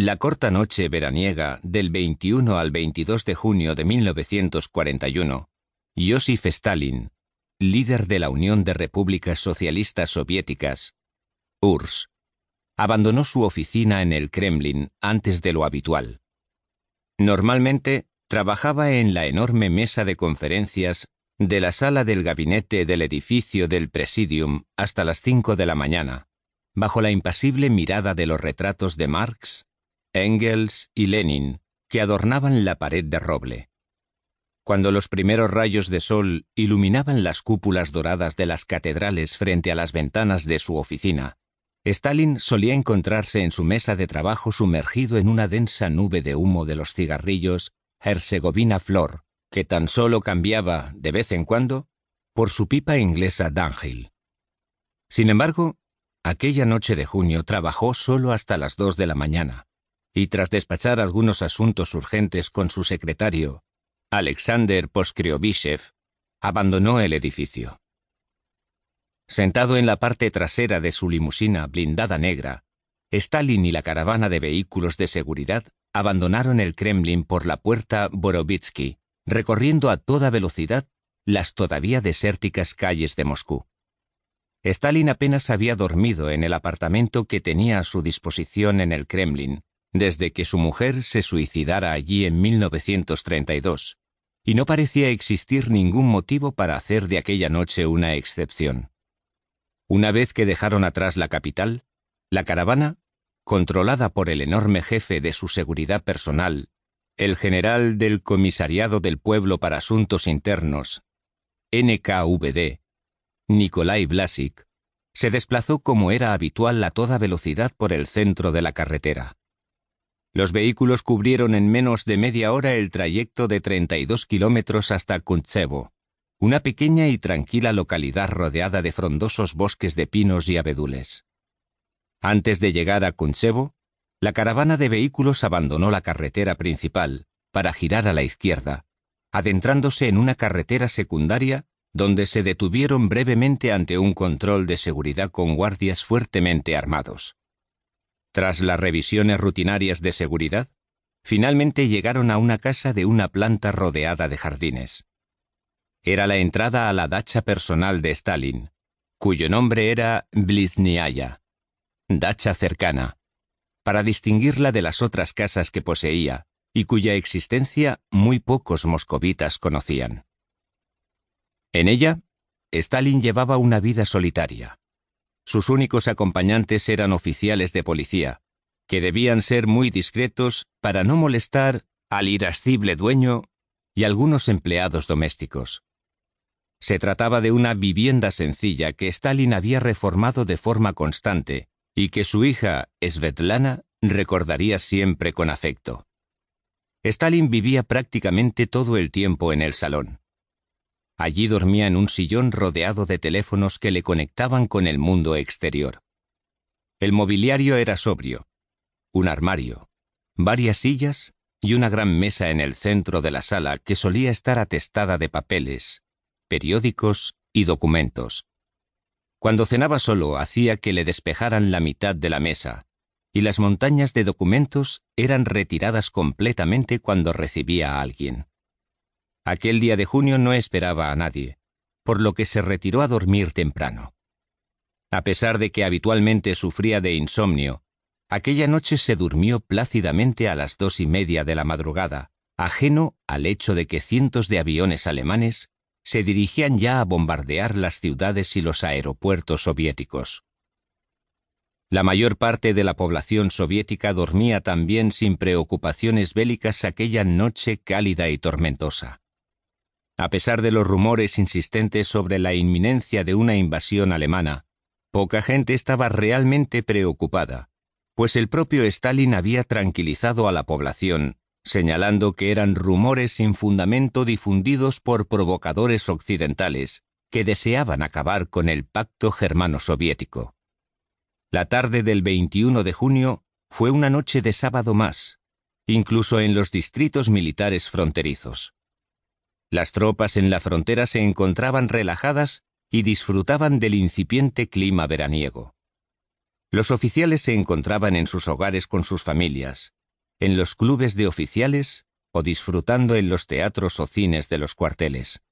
La corta noche veraniega del 21 al 22 de junio de 1941, Joseph Stalin, líder de la Unión de Repúblicas Socialistas Soviéticas, URSS, abandonó su oficina en el Kremlin antes de lo habitual. Normalmente trabajaba en la enorme mesa de conferencias de la sala del gabinete del edificio del Presidium hasta las 5 de la mañana, bajo la impasible mirada de los retratos de Marx Engels y Lenin, que adornaban la pared de roble. Cuando los primeros rayos de sol iluminaban las cúpulas doradas de las catedrales frente a las ventanas de su oficina, Stalin solía encontrarse en su mesa de trabajo sumergido en una densa nube de humo de los cigarrillos Herzegovina Flor, que tan solo cambiaba, de vez en cuando, por su pipa inglesa Dunhill. Sin embargo, aquella noche de junio trabajó solo hasta las dos de la mañana, y tras despachar algunos asuntos urgentes con su secretario, Alexander Poskriobyshev, abandonó el edificio. Sentado en la parte trasera de su limusina blindada negra, Stalin y la caravana de vehículos de seguridad abandonaron el Kremlin por la puerta Borovitsky, recorriendo a toda velocidad las todavía desérticas calles de Moscú. Stalin apenas había dormido en el apartamento que tenía a su disposición en el Kremlin, desde que su mujer se suicidara allí en 1932, y no parecía existir ningún motivo para hacer de aquella noche una excepción. Una vez que dejaron atrás la capital, la caravana, controlada por el enorme jefe de su seguridad personal, el general del Comisariado del Pueblo para Asuntos Internos, NKVD, Nikolai Blasik, se desplazó como era habitual a toda velocidad por el centro de la carretera. Los vehículos cubrieron en menos de media hora el trayecto de 32 kilómetros hasta Kuntsevo, una pequeña y tranquila localidad rodeada de frondosos bosques de pinos y abedules. Antes de llegar a Kuntsevo, la caravana de vehículos abandonó la carretera principal para girar a la izquierda, adentrándose en una carretera secundaria donde se detuvieron brevemente ante un control de seguridad con guardias fuertemente armados. Tras las revisiones rutinarias de seguridad, finalmente llegaron a una casa de una planta rodeada de jardines. Era la entrada a la dacha personal de Stalin, cuyo nombre era Blizniaya, dacha cercana, para distinguirla de las otras casas que poseía y cuya existencia muy pocos moscovitas conocían. En ella, Stalin llevaba una vida solitaria, sus únicos acompañantes eran oficiales de policía, que debían ser muy discretos para no molestar al irascible dueño y algunos empleados domésticos. Se trataba de una vivienda sencilla que Stalin había reformado de forma constante y que su hija, Svetlana, recordaría siempre con afecto. Stalin vivía prácticamente todo el tiempo en el salón. Allí dormía en un sillón rodeado de teléfonos que le conectaban con el mundo exterior. El mobiliario era sobrio. Un armario, varias sillas y una gran mesa en el centro de la sala que solía estar atestada de papeles, periódicos y documentos. Cuando cenaba solo hacía que le despejaran la mitad de la mesa, y las montañas de documentos eran retiradas completamente cuando recibía a alguien. Aquel día de junio no esperaba a nadie, por lo que se retiró a dormir temprano. A pesar de que habitualmente sufría de insomnio, aquella noche se durmió plácidamente a las dos y media de la madrugada, ajeno al hecho de que cientos de aviones alemanes se dirigían ya a bombardear las ciudades y los aeropuertos soviéticos. La mayor parte de la población soviética dormía también sin preocupaciones bélicas aquella noche cálida y tormentosa. A pesar de los rumores insistentes sobre la inminencia de una invasión alemana, poca gente estaba realmente preocupada, pues el propio Stalin había tranquilizado a la población, señalando que eran rumores sin fundamento difundidos por provocadores occidentales que deseaban acabar con el pacto germano-soviético. La tarde del 21 de junio fue una noche de sábado más, incluso en los distritos militares fronterizos. Las tropas en la frontera se encontraban relajadas y disfrutaban del incipiente clima veraniego. Los oficiales se encontraban en sus hogares con sus familias, en los clubes de oficiales o disfrutando en los teatros o cines de los cuarteles.